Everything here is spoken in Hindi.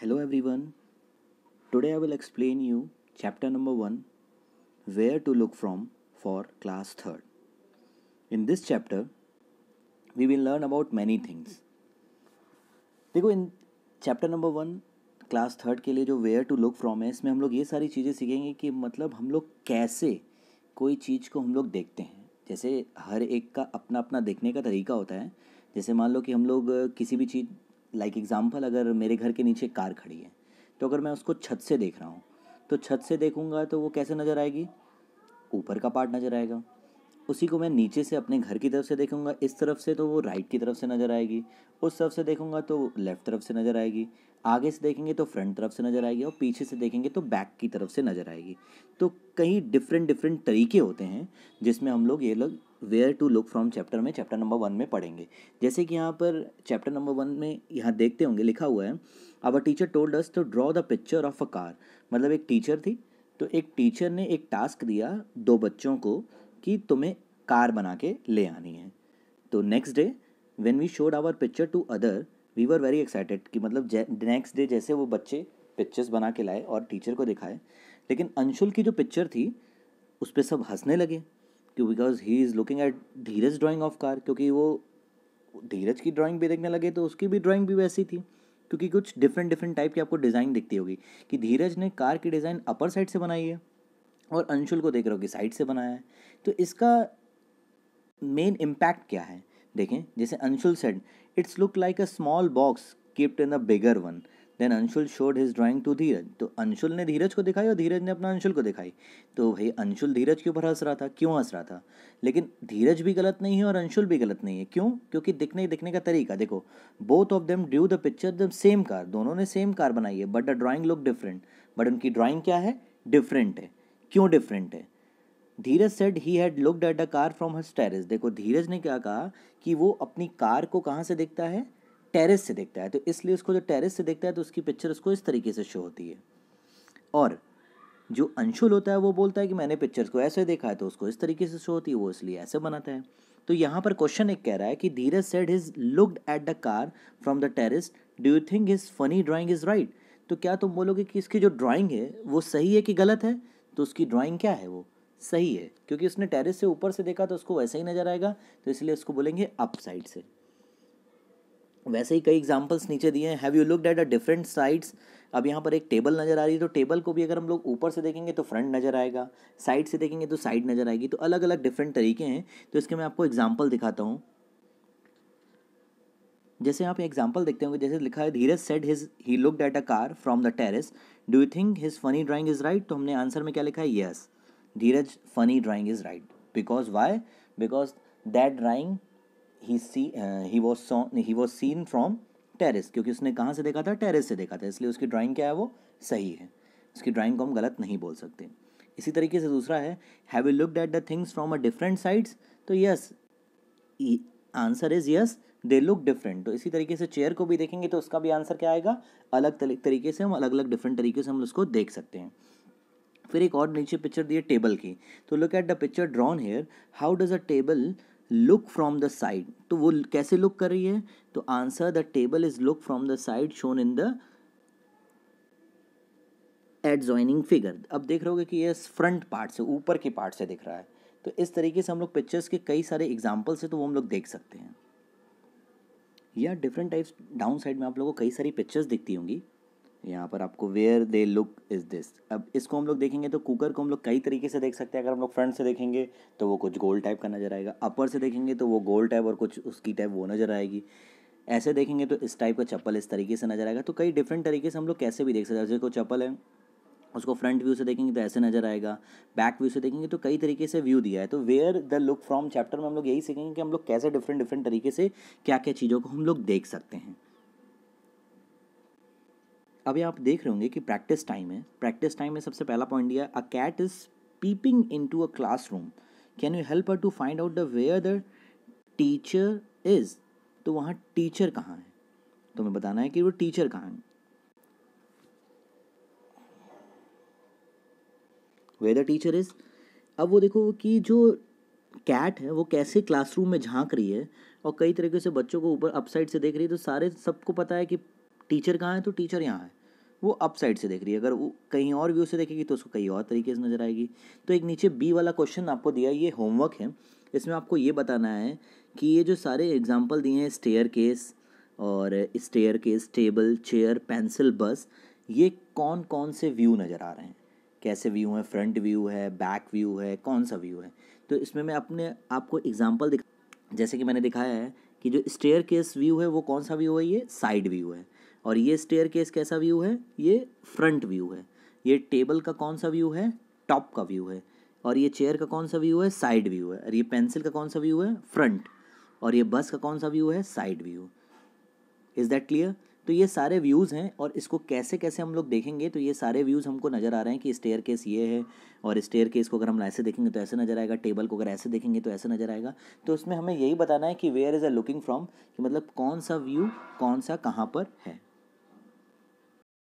hello everyone today I will explain you chapter number one where to look from for class third in this chapter we will learn about many things देखो in chapter number one class third के लिए जो वेयर टू लुक फ्रॉम है इसमें हम लोग ये सारी चीज़ें सीखेंगे कि मतलब हम लोग कैसे कोई चीज़ को हम लोग देखते हैं जैसे हर एक का अपना अपना देखने का तरीका होता है जैसे मान लो कि हम लोग किसी भी चीज़ लाइक like एग्ज़ाम्पल अगर मेरे घर के नीचे कार खड़ी है तो अगर मैं उसको छत से देख रहा हूँ तो छत से देखूँगा तो वो कैसे नज़र आएगी ऊपर का पार्ट नज़र आएगा उसी को मैं नीचे से अपने घर की तरफ से देखूँगा इस तरफ से तो वो राइट की तरफ से नज़र आएगी उस तरफ से देखूँगा तो लेफ़्ट तरफ से नज़र आएगी आगे से देखेंगे तो फ्रंट तरफ से नज़र आएगी और पीछे से देखेंगे तो बैक की तरफ से नज़र आएगी तो कई डिफरेंट डिफरेंट तरीके होते हैं जिसमें हम लोग ये लोग where to look from chapter में चैप्टर नंबर वन में पढ़ेंगे जैसे कि यहाँ पर चैप्टर नंबर वन में यहाँ देखते होंगे लिखा हुआ है our teacher told us to draw the picture of a car मतलब एक टीचर थी तो एक टीचर ने एक टास्क दिया दो बच्चों को कि तुम्हें कार बना के ले आनी है तो next day when we showed our picture to other we were very excited कि मतलब नेक्स्ट डे जैसे वो बच्चे पिक्चर्स बना के लाए और टीचर को दिखाए लेकिन अंशुल की जो पिक्चर थी उस पर सब हंसने लगे क्यों because he is looking at Dheeraj drawing of car क्योंकि वो धीरज की ड्राइंग भी देखने लगे तो उसकी भी ड्राइंग भी वैसी थी क्योंकि कुछ डिफरेंट डिफरेंट टाइप की आपको डिज़ाइन दिखती होगी कि धीरज ने कार की डिज़ाइन अपर साइड से बनाई है और अंशुल को देख रहे हो कि साइड से बनाया है तो इसका मेन इम्पैक्ट क्या है देखें जैसे Anshul said it's look like a small box kept in a bigger one then Anshul showed his drawing to Dheeraj तो अंशुल ने धीरज को दिखाई और धीरज ने अपना अंशुल को दिखाई तो भाई अंशुल धीरज के ऊपर हंस रहा था क्यों हंस रहा था लेकिन धीरज भी गलत नहीं है और अंशुल भी गलत नहीं है क्यों क्योंकि दिखने दिखने का तरीका देखो both of them drew the picture the same car दोनों ने सेम कार बनाई है but the drawing look different but उनकी ड्राॅइंग क्या है डिफरेंट है क्यों डिफरेंट है Dheeraj said he had looked at the car from her terrace देखो धीरज ने क्या कहा कि वो अपनी कार को कहाँ से देखता है टेरेस से देखता है तो इसलिए उसको जो टेरेस से देखता है तो उसकी पिक्चर उसको इस तरीके से शो होती है और जो अंशुल होता है वो बोलता है कि मैंने पिक्चर्स को ऐसे देखा है तो उसको इस तरीके से शो होती है वो इसलिए ऐसे बनाता है तो यहाँ पर क्वेश्चन एक कह रहा है कि Dheeraj said his looked at the car from the terrace do you think his funny drawing is right तो क्या तुम बोलोगे कि इसकी जो ड्राइंग है वो सही है कि गलत है तो उसकी ड्राइंग क्या है वो सही है क्योंकि उसने टेरिस से ऊपर से देखा तो उसको वैसे ही नज़र आएगा तो इसलिए उसको बोलेंगे अप साइड से वैसे ही कई एग्जाम्पल्स नीचे दिए हैं have you look at a different sides अब यहाँ पर एक टेबल नज़र आ रही है तो टेबल को भी अगर हम लोग ऊपर से देखेंगे तो फ्रंट नज़र आएगा साइड से देखेंगे तो साइड नज़र आएगी तो अलग अलग डिफरेंट तरीके हैं तो इसके मैं आपको एग्जाम्पल दिखाता हूँ जैसे आप एग्जाम्पल देखते होंगे जैसे लिखा है Dheeraj said his he look that a car from the terrace do you think his funny drawing is right तो हमने आंसर में क्या लिखा है yes Dheeraj funny drawing is right because why because that drawing he see he was he was seen from terrace क्योंकि उसने कहाँ से देखा था टेरिस से देखा था इसलिए उसकी ड्राइंग क्या है वो सही है उसकी ड्राइंग को हम गलत नहीं बोल सकते इसी तरीके से दूसरा है have you looked at the things from a different sides तो yes answer is yes they look different तो इसी तरीके से चेयर को भी देखेंगे तो उसका भी आंसर क्या आएगा अलग तरीके से हम अलग अलग डिफरेंट तरीके से हम उसको देख सकते हैं फिर एक और नीचे पिक्चर दिए टेबल की तो look at the picture drawn here how does a table look from the side तो वो कैसे लुक कर रही है तो answer the table is look from the side shown in the adjoining figure अब देख रहे हो कि ये फ्रंट पार्ट से ऊपर के पार्ट से दिख रहा है तो इस तरीके से हम लोग पिक्चर्स के कई सारे एग्जाम्पल्स है तो वो हम लोग देख सकते हैं या डिफरेंट टाइप्स डाउन साइड में आप लोगों को कई सारी पिक्चर्स दिखती होंगी यहाँ पर आपको where they look is this अब इसको हम लोग देखेंगे तो कुकर को हम लोग कई तरीके से देख सकते हैं अगर हम लोग फ्रंट से देखेंगे तो वो कुछ गोल टाइप का नज़र आएगा अपर से देखेंगे तो वो गोल टाइप और कुछ उसकी टाइप वो नज़र आएगी ऐसे देखेंगे तो इस टाइप का चप्पल इस तरीके से नज़र आएगा तो कई डिफरेंट तरीके से हम लोग कैसे भी देख सकते हैं जैसे कोई चप्पल है उसको फ्रंट व्यू से देखेंगे तो ऐसे नज़र आएगा बैक व्यू से देखेंगे तो कई तरीके से व्यू दिया है तो where the look from chapter में हम लोग यही सीखेंगे कि हम लोग कैसे डिफरेंट डिफरेंट तरीके से क्या क्या चीज़ों को हम लोग देख सकते हैं अभी आप देख रहे होंगे कि प्रैक्टिस टाइम है प्रैक्टिस टाइम में सबसे पहला पॉइंट दिया a cat is peeping into a classroom can you help her to find out the where the teacher is तो वहाँ टीचर कहाँ है तो हमें बताना है कि वो टीचर कहाँ है द टीचर इज़ अब वो देखो कि जो कैट है वो कैसे क्लासरूम में झांक रही है और कई तरीके से बच्चों को ऊपर अपसाइड से देख रही है तो सारे सबको पता है कि टीचर कहाँ है तो टीचर यहाँ है वो अप साइड से देख रही है अगर वो कहीं और व्यू से देखेगी तो उसको कहीं और तरीके से नज़र आएगी तो एक नीचे बी वाला क्वेश्चन आपको दिया ये होमवर्क है इसमें आपको ये बताना है कि ये जो सारे एग्जाम्पल दिए हैं स्टेयर केस और staircase table chair pencil बस ये कौन कौन से व्यू नज़र आ रहे हैं कैसे व्यू हैं फ्रंट व्यू है बैक व्यू है कौन सा व्यू है तो इसमें मैं अपने आपको एग्जाम्पल दिखा जैसे कि मैंने दिखाया है कि जो स्टेयर केस व्यू है वो कौन सा व्यू है ये साइड व्यू है और ये स्टेयर केस कैसा व्यू है ये फ्रंट व्यू है ये टेबल का कौन सा व्यू है टॉप का व्यू है और ये चेयर का कौन सा व्यू है साइड व्यू है और ये पेंसिल का कौन सा व्यू है फ्रंट और ये बस का कौन सा व्यू है side view is that clear तो ये सारे व्यूज़ हैं और इसको कैसे कैसे हम लोग देखेंगे तो ये सारे व्यूज़ हमको नज़र आ रहे हैं कि स्टेयर केस ये है और स्टेयर केस को अगर हम ऐसे देखेंगे तो ऐसे नज़र आएगा टेबल को अगर ऐसे देखेंगे तो ऐसे नज़र आएगा तो उसमें हमें यही बताना है कि where is a looking from कि मतलब कौन सा व्यू कौन सा कहाँ पर है